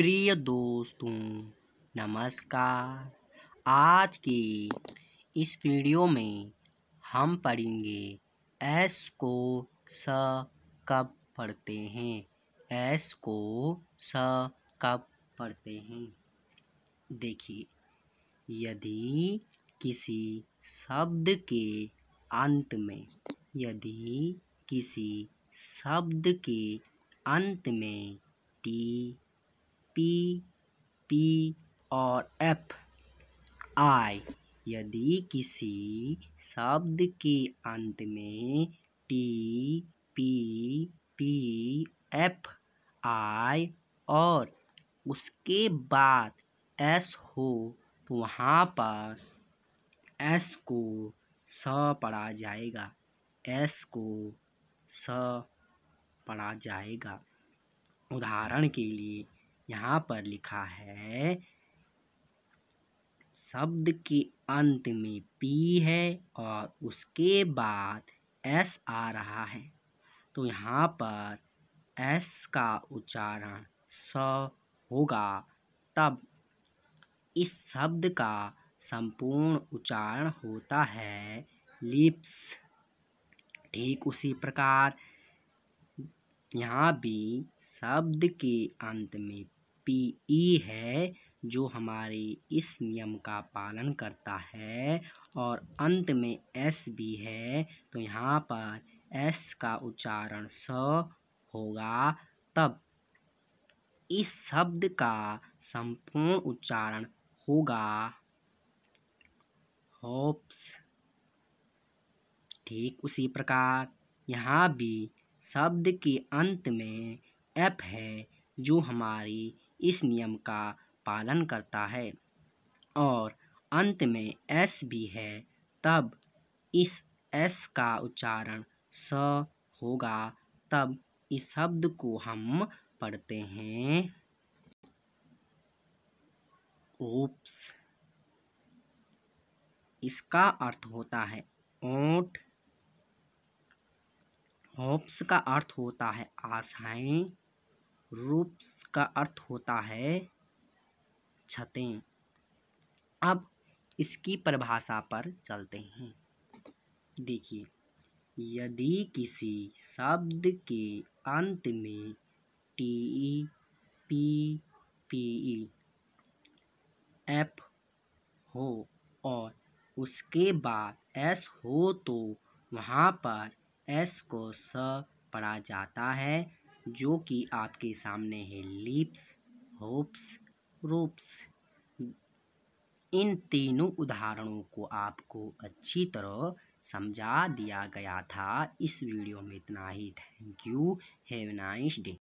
प्रिय दोस्तों नमस्कार आज के इस वीडियो में हम पढ़ेंगे एस को स कब पढ़ते हैं एस को स कब पढ़ते हैं देखिए यदि किसी शब्द के अंत में यदि किसी शब्द के अंत में टी पी पी और एफ आई यदि किसी शब्द के अंत में T P P F I और उसके बाद एस हो तो वहाँ पर एस को स पढ़ा जाएगा एस को स पढ़ा जाएगा उदाहरण के लिए यहाँ पर लिखा है शब्द के अंत में पी है और उसके बाद एस आ रहा है तो यहाँ पर एस का उच्चारण स होगा तब इस शब्द का संपूर्ण उच्चारण होता है लिप्स ठीक उसी प्रकार यहाँ भी शब्द के अंत में ई e है जो हमारे इस नियम का पालन करता है और अंत में एस भी है तो यहाँ पर एस का उच्चारण स होगा तब इस शब्द का संपूर्ण उच्चारण होगा होप्स ठीक उसी प्रकार यहाँ भी शब्द के अंत में एफ है जो हमारी इस नियम का पालन करता है और अंत में एस भी है तब इस एस का उच्चारण स होगा तब इस शब्द को हम पढ़ते हैं ओप्स इसका अर्थ होता है ओट होप्स का अर्थ होता है आशाएं रूप्स का अर्थ होता है छतें अब इसकी परिभाषा पर चलते हैं देखिए यदि किसी शब्द के अंत में T E P P E F हो और उसके बाद एस हो तो वहाँ पर एस को स पढ़ा जाता है जो कि आपके सामने है लिप्स होप्स रोप्स इन तीनों उदाहरणों को आपको अच्छी तरह समझा दिया गया था इस वीडियो में इतना ही thank you have nice day